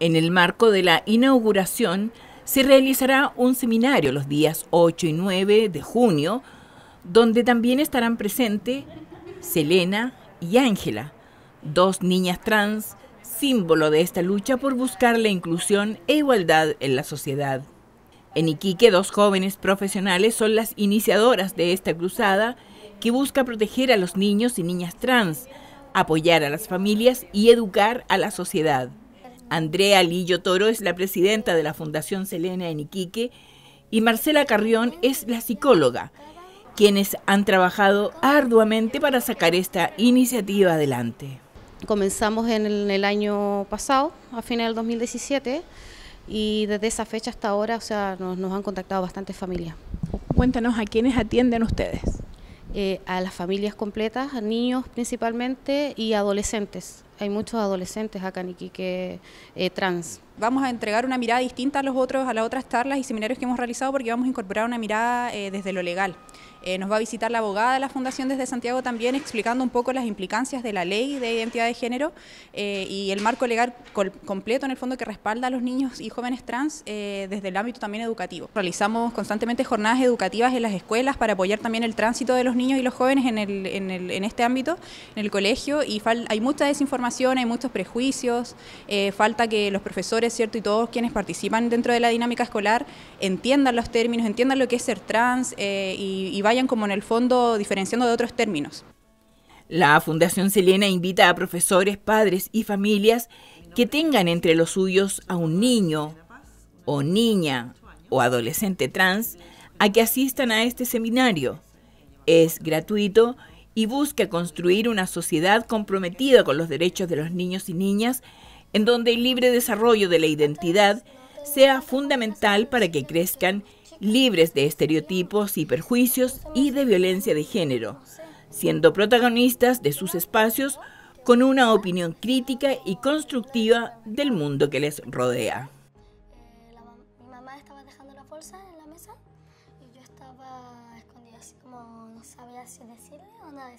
En el marco de la inauguración, se realizará un seminario los días 8 y 9 de junio, donde también estarán presentes Selena y Ángela, dos niñas trans, símbolo de esta lucha por buscar la inclusión e igualdad en la sociedad. En Iquique, dos jóvenes profesionales son las iniciadoras de esta cruzada que busca proteger a los niños y niñas trans, apoyar a las familias y educar a la sociedad. Andrea Lillo Toro es la presidenta de la Fundación Selena en Iquique y Marcela Carrión es la psicóloga, quienes han trabajado arduamente para sacar esta iniciativa adelante. Comenzamos en el, año pasado, a finales del 2017, y desde esa fecha hasta ahora, o sea, nos, nos han contactado bastantes familias. Cuéntanos a quiénes atienden ustedes. Eh, a las familias completas, a niños principalmente y adolescentes. Hay muchos adolescentes acá en Iquique eh, trans. Vamos a entregar una mirada distinta a los otros, a las otras charlas y seminarios que hemos realizado porque vamos a incorporar una mirada eh, desde lo legal. Eh, nos va a visitar la abogada de la Fundación desde Santiago también explicando un poco las implicancias de la ley de identidad de género eh, y el marco legal completo en el fondo que respalda a los niños y jóvenes trans eh, desde el ámbito también educativo. Realizamos constantemente jornadas educativas en las escuelas para apoyar también el tránsito de los niños y los jóvenes en, este ámbito, en el colegio, y hay mucha desinformación, hay muchos prejuicios, falta que los profesores, ¿cierto? Y todos quienes participan dentro de la dinámica escolar entiendan los términos, entiendan lo que es ser trans y, y como en el fondo diferenciando de otros términos. La Fundación Selena invita a profesores, padres y familias que tengan entre los suyos a un niño o niña o adolescente trans a que asistan a este seminario. Es gratuito y busca construir una sociedad comprometida con los derechos de los niños y niñas, en donde el libre desarrollo de la identidad sea fundamental para que crezcan libres de estereotipos y perjuicios y de violencia de género, siendo protagonistas de sus espacios con una opinión crítica y constructiva del mundo que les rodea. Mi mamá estaba dejando la en la mesa y yo estaba escondida, así como no sabía si decirle o